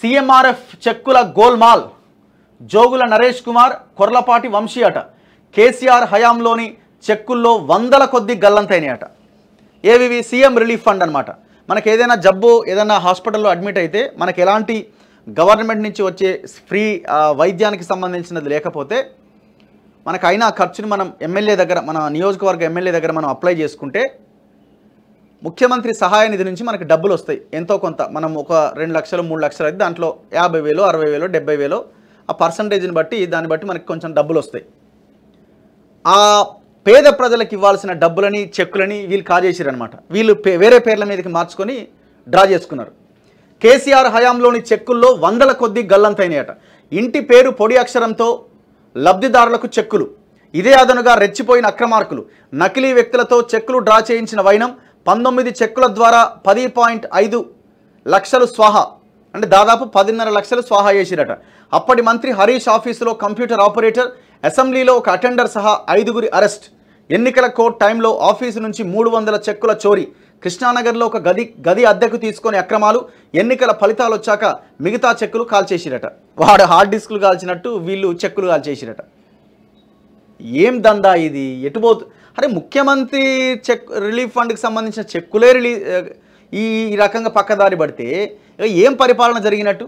CMRF చెక్కుల గోల్మాల్ జోగుల నరేష్ కుమార్ కొర్లపాటి వంశీ అట కేసీఆర్ హయాంలోని చెక్కుల్లో వందల కొద్ది అట ఏవి సీఎం రిలీఫ్ ఫండ్ అనమాట మనకి ఏదైనా జబ్బు ఏదైనా హాస్పిటల్లో అడ్మిట్ అయితే మనకి ఎలాంటి గవర్నమెంట్ నుంచి వచ్చే ఫ్రీ వైద్యానికి సంబంధించినది లేకపోతే మనకైనా అయినా ఖర్చుని మనం ఎమ్మెల్యే దగ్గర మన నియోజకవర్గ ఎమ్మెల్యే దగ్గర మనం అప్లై చేసుకుంటే ముఖ్యమంత్రి సహాయ నిధి నుంచి మనకి డబ్బులు వస్తాయి ఎంతో కొంత మనం ఒక రెండు లక్షలు మూడు లక్షలు అయితే దాంట్లో యాభై వేలు అరవై వేలు డెబ్బై వేలు ఆ పర్సంటేజ్ని బట్టి దాన్ని బట్టి మనకి కొంచెం డబ్బులు వస్తాయి ఆ పేద ప్రజలకు ఇవ్వాల్సిన డబ్బులని చెక్కులని వీళ్ళు కాజేసారనమాట వీళ్ళు వేరే పేర్ల మీదకి మార్చుకొని డ్రా చేసుకున్నారు కేసీఆర్ హయాంలోని చెక్కుల్లో వందల కొద్ది గల్లంతైనాయట ఇంటి పేరు పొడి అక్షరంతో లబ్ధిదారులకు చెక్కులు ఇదే అదనుగా రెచ్చిపోయిన అక్రమార్కులు నకిలీ వ్యక్తులతో చెక్కులు డ్రా చేయించిన వైనం పంతొమ్మిది చెక్కుల ద్వారా పది పాయింట్ ఐదు లక్షలు స్వాహా అంటే దాదాపు పదిన్నర లక్షలు స్వాహా చేసిరట అప్పటి మంత్రి హరీష్ ఆఫీసులో కంప్యూటర్ ఆపరేటర్ అసెంబ్లీలో ఒక అటెండర్ సహా ఐదుగురి అరెస్ట్ ఎన్నికల కోర్ట్ టైంలో ఆఫీసు నుంచి మూడు వందల చెక్కుల చోరీ కృష్ణానగర్లో ఒక గది గది అద్దెకు తీసుకొని అక్రమాలు ఎన్నికల ఫలితాలు వచ్చాక మిగతా చెక్కులు కాల్చేసిరట వాడు హార్డ్ డిస్కులు కాల్చినట్టు వీళ్ళు చెక్కులు కాల్చేసిరట ఏం దందా ఇది ఎటు పోతు అరే ముఖ్యమంత్రి చెక్ రిలీఫ్ ఫండ్కి సంబంధించిన చెక్కులే రిలీ ఈ రకంగా పక్కదారి పడితే ఏం పరిపాలన జరిగినట్టు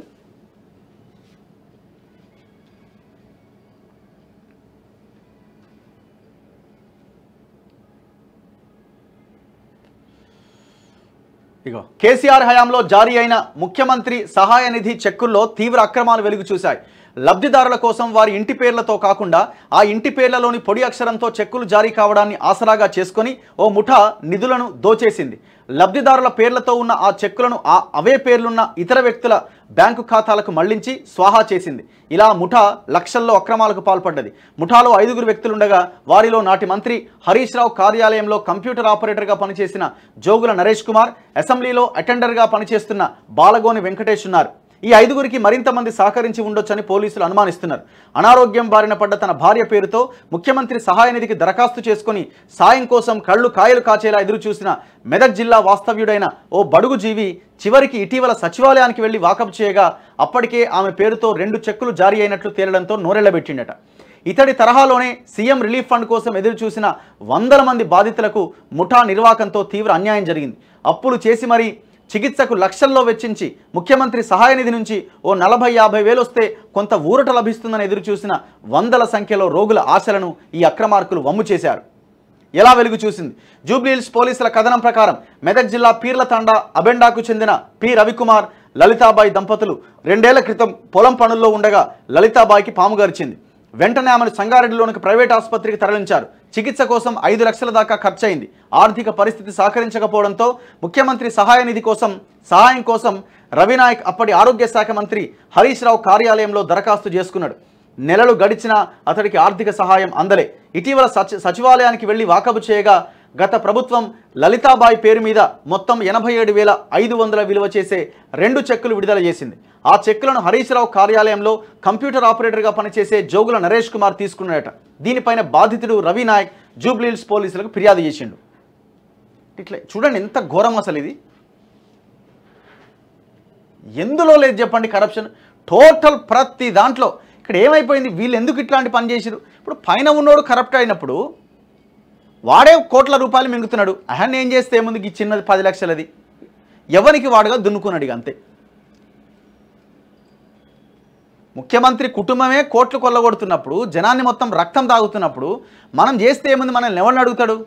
ఇగో కేసీఆర్ హయాంలో జారీ అయిన ముఖ్యమంత్రి సహాయ నిధి చెక్కుల్లో తీవ్ర అక్రమాలు వెలుగు చూశాయి లబ్ధిదారుల కోసం వారి ఇంటి పేర్లతో కాకుండా ఆ ఇంటి పేర్లలోని పొడి అక్షరంతో చెక్కులు జారీ కావడాన్ని ఆసరాగా చేసుకొని ఓ ముఠా నిధులను దోచేసింది లబ్ధిదారుల పేర్లతో ఉన్న ఆ చెక్కులను ఆ అవే పేర్లున్న ఇతర వ్యక్తుల బ్యాంకు ఖాతాలకు మళ్లించి స్వాహా చేసింది ఇలా ముఠా లక్షల్లో అక్రమాలకు పాల్పడ్డది ముఠాలో ఐదుగురు వ్యక్తులుండగా వారిలో నాటి మంత్రి హరీష్ రావు కార్యాలయంలో కంప్యూటర్ ఆపరేటర్గా పనిచేసిన జోగుల నరేష్ కుమార్ అసెంబ్లీలో అటెండర్గా పనిచేస్తున్న బాలగోని వెంకటేష్ ఉన్నారు ఈ ఐదుగురికి మరింత మంది సహకరించి ఉండొచ్చని పోలీసులు అనుమానిస్తున్నారు అనారోగ్యం బారిన పడ్డ తన భార్య పేరుతో ముఖ్యమంత్రి సహాయ నిధికి దరఖాస్తు చేసుకుని సాయం కోసం కళ్ళు కాయలు కాచేలా ఎదురు చూసిన మెదక్ జిల్లా వాస్తవ్యుడైన ఓ బడుగు జీవి చివరికి ఇటీవల సచివాలయానికి వెళ్లి వాకప్ చేయగా అప్పటికే ఆమె పేరుతో రెండు చెక్కులు జారీ అయినట్లు తేలడంతో నోరెళ్లబెట్టిండట ఇతడి తరహాలోనే సీఎం రిలీఫ్ ఫండ్ కోసం ఎదురు చూసిన వందల మంది బాధితులకు ముఠా నిర్వాకంతో తీవ్ర అన్యాయం జరిగింది అప్పులు చేసి మరీ చికిత్సకు లక్షల్లో వెచ్చించి ముఖ్యమంత్రి సహాయ నిధి నుంచి ఓ నలభై యాభై వేలు వస్తే కొంత ఊరట లభిస్తుందని ఎదురుచూసిన వందల సంఖ్యలో రోగుల ఆశలను ఈ అక్రమార్కులు వమ్ము చేశారు ఎలా వెలుగు చూసింది జూబ్లీహిల్స్ పోలీసుల కథనం ప్రకారం మెదక్ జిల్లా పీర్ల తండా అబెండాకు చెందిన పి రవికుమార్ లలితాబాయి దంపతులు రెండేళ్ల క్రితం పొలం పనుల్లో ఉండగా లలితాబాయికి పాము గరిచింది వెంటనే ఆమెను సంగారెడ్డిలోనికి ప్రైవేట్ ఆసుపత్రికి తరలించారు చికిత్స కోసం ఐదు లక్షల దాకా ఖర్చయింది ఆర్థిక పరిస్థితి సహకరించకపోవడంతో ముఖ్యమంత్రి సహాయ నిధి కోసం సహాయం కోసం రవినాయక్ అప్పటి ఆరోగ్య శాఖ మంత్రి హరీష్ రావు కార్యాలయంలో దరఖాస్తు చేసుకున్నాడు నెలలు గడిచినా అతడికి ఆర్థిక సహాయం అందలే ఇటీవల సచివాలయానికి వెళ్లి వాకబు చేయగా గత ప్రభుత్వం లలితాబాయ్ పేరు మీద మొత్తం ఎనభై ఏడు వేల ఐదు వందల విలువ చేసే రెండు చెక్కులు విడుదల చేసింది ఆ చెక్కులను హరీష్ రావు కార్యాలయంలో కంప్యూటర్ ఆపరేటర్గా పనిచేసే జోగుల నరేష్ కుమార్ తీసుకున్నాడట దీనిపైన బాధితుడు రవి నాయక్ జూబ్లీల్స్ పోలీసులకు ఫిర్యాదు చేసిండు ఇట్లా చూడండి ఎంత ఘోరం అసలు ఇది ఎందులో లేదు చెప్పండి కరప్షన్ టోటల్ ప్రతి దాంట్లో ఇక్కడ ఏమైపోయింది వీళ్ళు ఎందుకు ఇట్లాంటి పని చేసిరు ఇప్పుడు పైన ఉన్నోడు కరప్ట్ అయినప్పుడు వాడే కోట్ల రూపాయలు మింగుతున్నాడు అహన్ ఏం చేస్తే ఏముంది ఈ చిన్నది పది లక్షలది ఎవరికి వాడుగా దున్నుకున్నాడు అంతే ముఖ్యమంత్రి కుటుంబమే కోట్లు కొల్లగొడుతున్నప్పుడు జనాన్ని మొత్తం రక్తం తాగుతున్నప్పుడు మనం చేస్తే ఏముంది మనల్ని ఎవరిని అడుగుతాడు